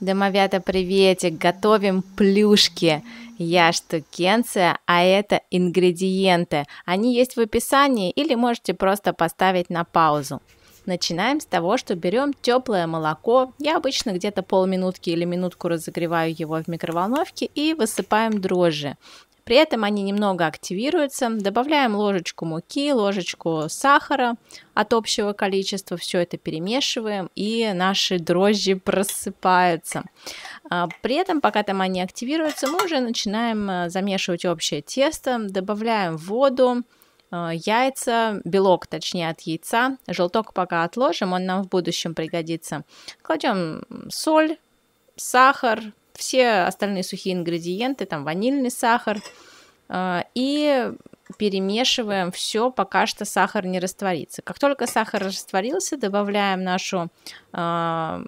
Домовята, приветик! Готовим плюшки! Я штукенция, а это ингредиенты. Они есть в описании или можете просто поставить на паузу. Начинаем с того, что берем теплое молоко. Я обычно где-то полминутки или минутку разогреваю его в микроволновке и высыпаем дрожжи. При этом они немного активируются. Добавляем ложечку муки, ложечку сахара от общего количества. Все это перемешиваем, и наши дрожжи просыпаются. А, при этом, пока там они активируются, мы уже начинаем э, замешивать общее тесто. Добавляем воду, э, яйца, белок, точнее, от яйца. Желток пока отложим, он нам в будущем пригодится. Кладем соль, сахар, все остальные сухие ингредиенты, там ванильный сахар, э, и перемешиваем все, пока что сахар не растворится. Как только сахар растворился, добавляем нашу э,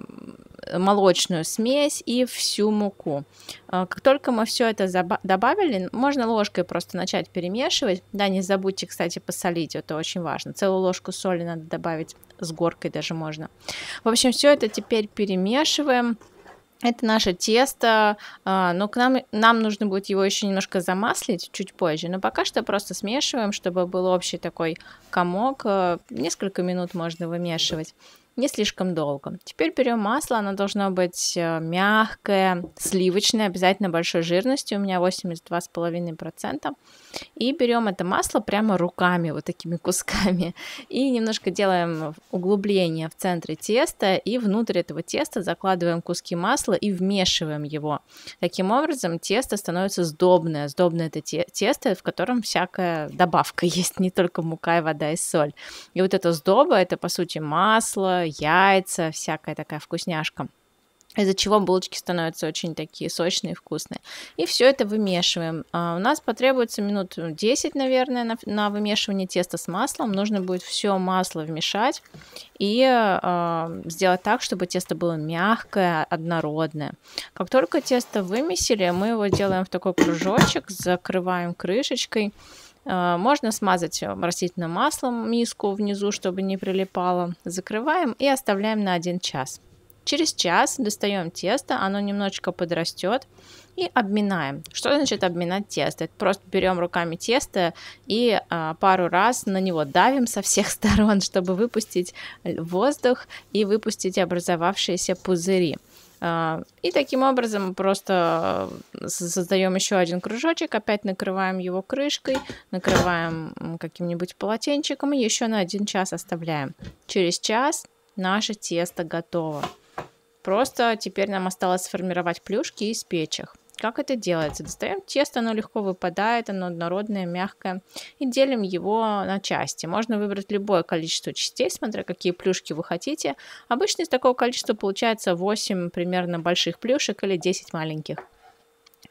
молочную смесь и всю муку. Э, как только мы все это добавили, можно ложкой просто начать перемешивать. Да, не забудьте, кстати, посолить, это очень важно. Целую ложку соли надо добавить, с горкой даже можно. В общем, все это теперь перемешиваем. Это наше тесто, а, но к нам, нам нужно будет его еще немножко замаслить чуть позже, но пока что просто смешиваем, чтобы был общий такой комок, а, несколько минут можно вымешивать не слишком долго. Теперь берем масло, оно должно быть э, мягкое, сливочное, обязательно большой жирностью, у меня 82,5%. И берем это масло прямо руками, вот такими кусками, и немножко делаем углубление в центре теста, и внутрь этого теста закладываем куски масла и вмешиваем его. Таким образом, тесто становится сдобное. Сдобное это тесто, в котором всякая добавка есть, не только мука и вода и соль. И вот это сдоба, это по сути масло, яйца, всякая такая вкусняшка из-за чего булочки становятся очень такие сочные и вкусные. И все это вымешиваем. А, у нас потребуется минут 10, наверное, на, на вымешивание теста с маслом. Нужно будет все масло вмешать и э, сделать так, чтобы тесто было мягкое, однородное. Как только тесто вымесили, мы его делаем в такой кружочек, закрываем крышечкой Э, можно смазать э, растительным маслом миску внизу, чтобы не прилипало. Закрываем и оставляем на 1 час. Через час достаем тесто, оно немножечко подрастет и обминаем. Что значит обминать тесто? Это просто берем руками тесто и а, пару раз на него давим со всех сторон, чтобы выпустить воздух и выпустить образовавшиеся пузыри. А, и таким образом просто э, создаем еще один кружочек, опять накрываем его крышкой, накрываем каким-нибудь полотенчиком и еще на один час оставляем. Через час наше тесто готово. Просто теперь нам осталось сформировать плюшки из испечь как это делается? Достаем тесто, оно легко выпадает, оно однородное, мягкое, и делим его на части. Можно выбрать любое количество частей, смотря какие плюшки вы хотите. Обычно из такого количества получается 8 примерно больших плюшек или 10 маленьких.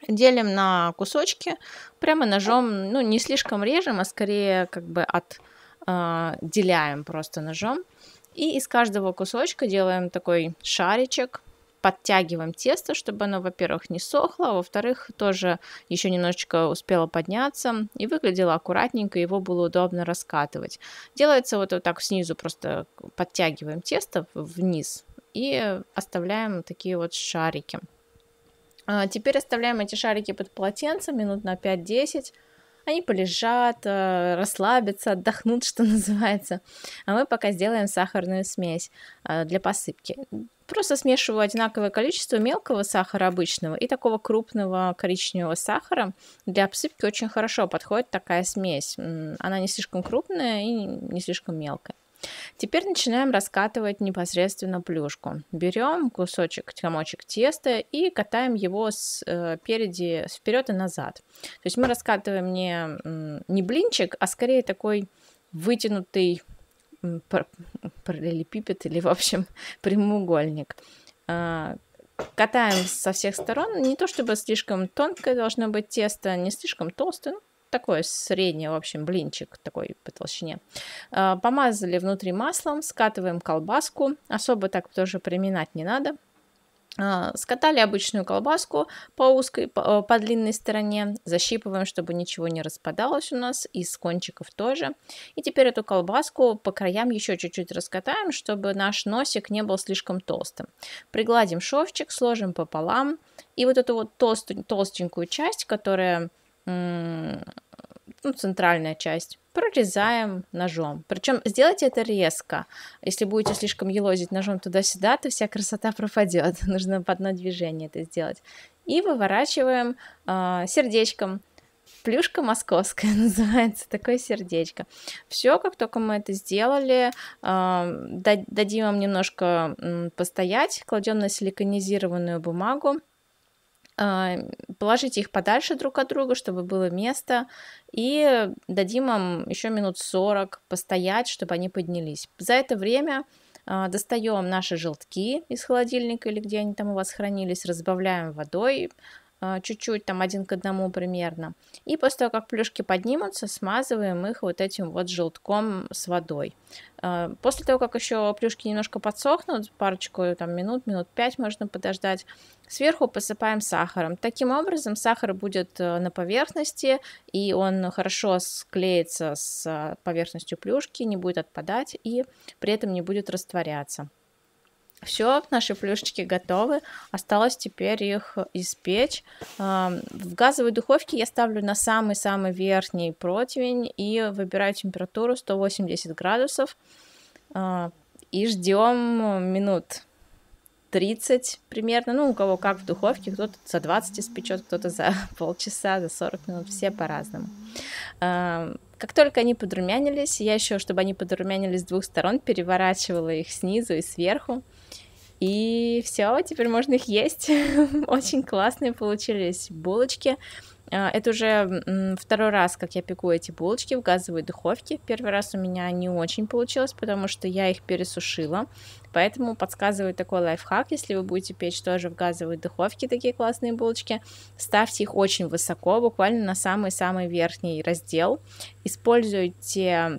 Делим на кусочки, прямо ножом, ну не слишком режем, а скорее как бы отделяем а, э, просто ножом. И из каждого кусочка делаем такой шаричек, подтягиваем тесто, чтобы оно, во-первых, не сохло, а во-вторых, тоже еще немножечко успело подняться и выглядело аккуратненько, его было удобно раскатывать. Делается вот, вот так снизу, просто подтягиваем тесто вниз и оставляем такие вот шарики. А теперь оставляем эти шарики под полотенцем минут на 5-10, они полежат, э, расслабятся, отдохнут, что называется. А мы пока сделаем сахарную смесь э, для посыпки. Просто смешиваю одинаковое количество мелкого сахара обычного и такого крупного коричневого сахара. Для обсыпки очень хорошо подходит такая смесь. Она не слишком крупная и не слишком мелкая. Теперь начинаем раскатывать непосредственно плюшку. Берем кусочек, комочек теста и катаем его спереди, э, вперед и назад. То есть мы раскатываем не, не блинчик, а скорее такой вытянутый параллелепипед или, в общем, прямоугольник. А, Катаем со всех сторон. Не то чтобы слишком тонкое должно быть тесто, не слишком толстое, ну, такое среднее, в общем, блинчик такой по толщине. А, помазали внутри маслом, скатываем колбаску. Особо так тоже приминать не надо – а, скатали обычную колбаску по узкой, по, э, по длинной стороне, защипываем, чтобы ничего не распадалось у нас, и с кончиков тоже. И теперь эту колбаску по краям еще чуть-чуть раскатаем, чтобы наш носик не был слишком толстым. Пригладим шовчик, сложим пополам, и вот эту вот толстенькую часть, которая ну, центральная часть, прорезаем ножом. Причем сделайте это резко. Если будете слишком елозить ножом туда-сюда, то вся красота пропадет. Нужно в одно движение это сделать. И выворачиваем э, сердечком. Плюшка московская называется, такое сердечко. Все, как только мы это сделали, э, дадим вам немножко постоять, кладем на силиконизированную бумагу а, положите их подальше друг от друга, чтобы было место, и дадим им еще минут 40 постоять, чтобы они поднялись. За это время а, достаем наши желтки из холодильника или где они там у вас хранились, разбавляем водой, а, чуть-чуть, там один к одному примерно. И после того, как плюшки поднимутся, смазываем их вот этим вот желтком с водой. А, после того, как еще плюшки немножко подсохнут, парочку там минут, минут пять можно подождать, сверху посыпаем сахаром. Таким образом сахар будет э, на поверхности, и он хорошо склеится с э, поверхностью плюшки, не будет отпадать и при этом не будет растворяться. Все, наши плюшечки готовы. Осталось теперь их испечь. Эм, в газовой духовке я ставлю на самый-самый верхний противень и выбираю температуру 180 градусов. Э, и ждем минут 30 примерно. Ну, у кого как в духовке, кто-то за 20 испечет, кто-то за полчаса, за 40 минут, все по-разному. Эм, как только они подрумянились, я еще, чтобы они подрумянились с двух сторон, переворачивала их снизу и сверху. И все, теперь можно их есть. Очень классные получились булочки. А, это уже второй раз, как я пеку эти булочки в газовой духовке. Первый раз у меня не очень получилось, потому что я их пересушила. Поэтому подсказываю такой лайфхак, если вы будете печь тоже в газовой духовке такие классные булочки, ставьте их очень высоко, буквально на самый-самый верхний раздел. Используйте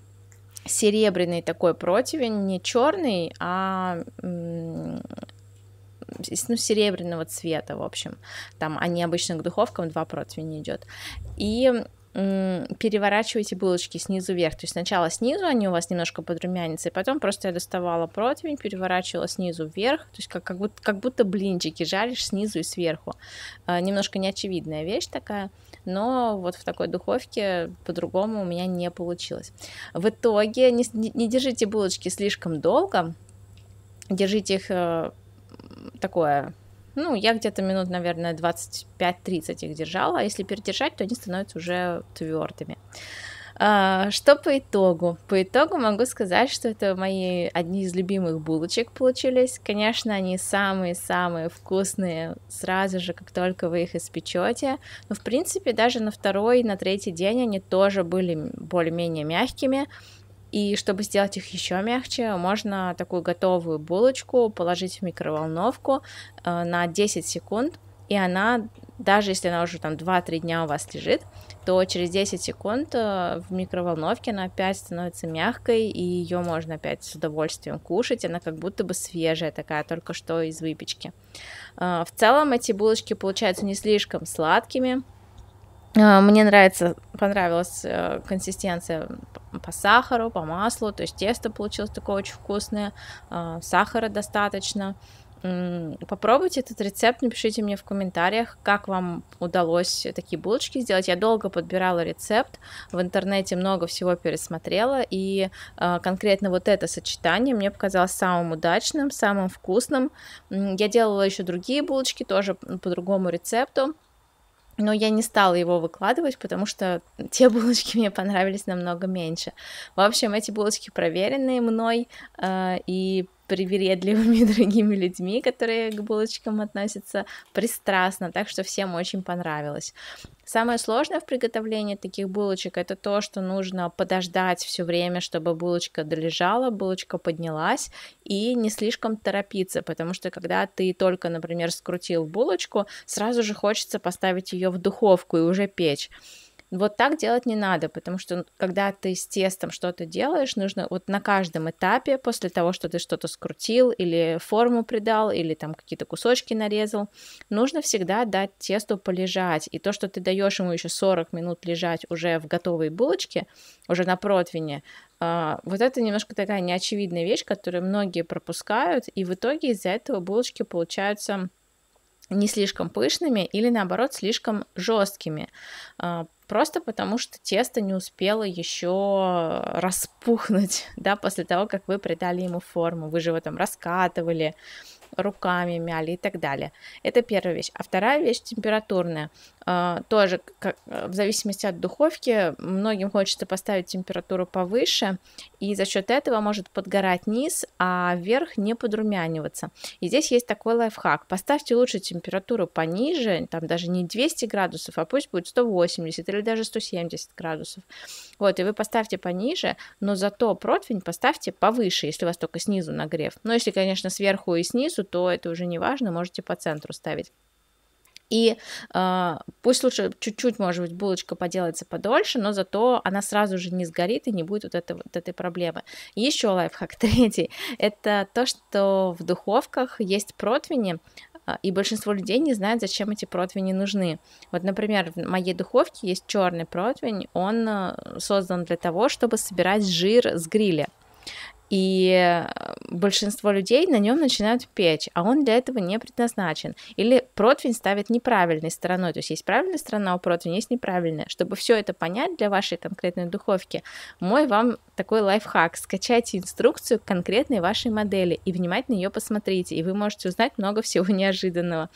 серебряный такой противень, не черный, а ну, серебряного цвета, в общем. Там они обычно к духовкам два противня идет. И переворачивайте булочки снизу вверх. То есть сначала снизу они у вас немножко подрумянятся, и потом просто я доставала противень, переворачивала снизу вверх, то есть как, как, будто, как будто блинчики жаришь снизу и сверху. А, немножко неочевидная вещь такая но вот в такой духовке по-другому у меня не получилось. В итоге не, не держите булочки слишком долго, держите их э, такое ну, я где-то минут, наверное, 25-30 их держала, а если передержать, то они становятся уже твердыми. А, что по итогу? По итогу могу сказать, что это мои одни из любимых булочек получились. Конечно, они самые-самые вкусные сразу же, как только вы их испечете. Но, в принципе, даже на второй, на третий день они тоже были более-менее мягкими. И чтобы сделать их еще мягче, можно такую готовую булочку положить в микроволновку а, на 10 секунд, и она даже если она уже там 2-3 дня у вас лежит, то через 10 секунд э, в микроволновке она опять становится мягкой, и ее можно опять с удовольствием кушать, она как будто бы свежая такая, только что из выпечки. Э, в целом эти булочки получаются не слишком сладкими, э, мне нравится, понравилась консистенция по сахару, по маслу, то есть тесто получилось такое очень вкусное, сахара достаточно, попробуйте этот рецепт, напишите мне в комментариях, как вам удалось такие булочки сделать. Я долго подбирала рецепт, в интернете много всего пересмотрела, и э, конкретно вот это сочетание мне показалось самым удачным, самым вкусным. Я делала еще другие булочки, тоже по другому рецепту, но я не стала его выкладывать, потому что те булочки мне понравились намного меньше. В общем, эти булочки проверенные мной, э, и привередливыми другими людьми, которые к булочкам относятся пристрастно, так что всем очень понравилось. Самое сложное в приготовлении таких булочек это то, что нужно подождать все время, чтобы булочка долежала, булочка поднялась и не слишком торопиться, потому что когда ты только, например, скрутил булочку, сразу же хочется поставить ее в духовку и уже печь. Вот так делать не надо, потому что когда ты с тестом что-то делаешь, нужно вот на каждом этапе, после того, что ты что-то скрутил или форму придал, или там какие-то кусочки нарезал, нужно всегда дать тесту полежать. И то, что ты даешь ему еще 40 минут лежать уже в готовой булочке, уже на противне, а, вот это немножко такая неочевидная вещь, которую многие пропускают, и в итоге из-за этого булочки получаются не слишком пышными или наоборот слишком жесткими. А, Просто потому, что тесто не успело еще распухнуть, да, после того, как вы придали ему форму. Вы же его там раскатывали, руками мяли и так далее. Это первая вещь. А вторая вещь температурная. А, тоже как, э, в зависимости от духовки многим хочется поставить температуру повыше, и за счет этого может подгорать низ, а верх не подрумяниваться. И здесь есть такой лайфхак. Поставьте лучше температуру пониже, там даже не 200 градусов, а пусть будет 180 или даже 170 градусов. Вот, и вы поставьте пониже, но зато противень поставьте повыше, если у вас только снизу нагрев. Но ну, если, конечно, сверху и снизу, улицу, то это уже не важно, можете по центру ставить. И э, пусть лучше чуть-чуть, может быть, булочка поделается подольше, но зато она сразу же не сгорит и не будет вот, этой вот этой проблемы. Еще лайфхак третий – это то, что в духовках есть противни, а, и большинство людей не знают, зачем эти противни нужны. Вот, например, в моей духовке есть черный противень, он а, создан для того, чтобы собирать жир с гриля и большинство людей на нем начинают печь, а он для этого не предназначен. Или противень ставят неправильной стороной, то есть есть правильная сторона а у противня, есть неправильная. Чтобы все это понять для вашей конкретной духовки, мой вам такой лайфхак. Скачайте инструкцию конкретной вашей модели и внимательно ее посмотрите, и вы можете узнать много всего неожиданного.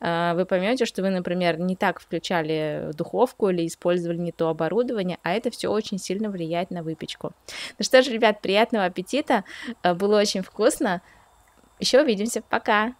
А, вы поймете, что вы, например, не так включали духовку или использовали не то оборудование, а это все очень сильно влияет на выпечку. Ну что ж, ребят, приятного аппетита! аппетита. Э, было очень вкусно. Еще увидимся. Пока.